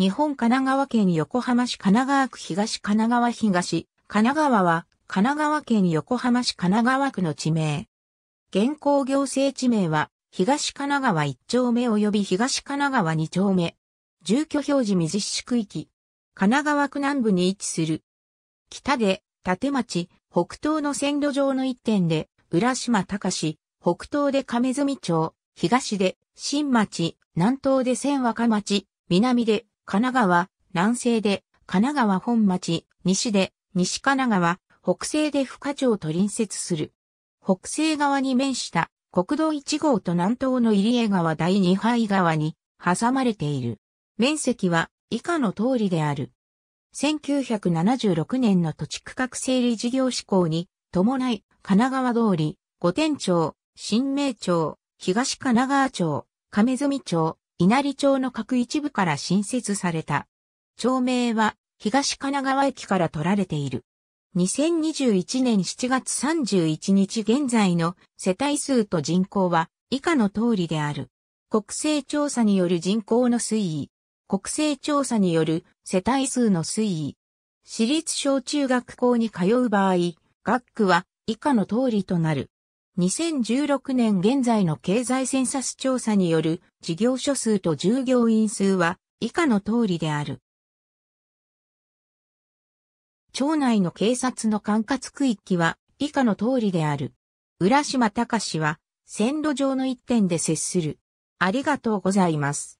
日本神奈川県横浜市神奈川区東神奈川東、神奈川は神奈川県横浜市神奈川区の地名。現行行政地名は東神奈川1丁目及び東神奈川2丁目。住居表示水市区域。神奈川区南部に位置する。北で、立町、北東の線路上の一点で、浦島隆、北東で亀住町、東で、新町、南東で千若町、南で、神奈川、南西で、神奈川本町、西で、西神奈川、北西で深町と隣接する。北西側に面した国道1号と南東の入江川第2杯川に挟まれている。面積は以下の通りである。1976年の土地区画整理事業施行に伴い、神奈川通り、御殿町、新名町、東神奈川町、亀住町、稲荷町の各一部から新設された。町名は東神奈川駅から取られている。2021年7月31日現在の世帯数と人口は以下の通りである。国勢調査による人口の推移。国勢調査による世帯数の推移。私立小中学校に通う場合、学区は以下の通りとなる。2016年現在の経済センサス調査による事業所数と従業員数は以下の通りである。町内の警察の管轄区域は以下の通りである。浦島隆は線路上の一点で接する。ありがとうございます。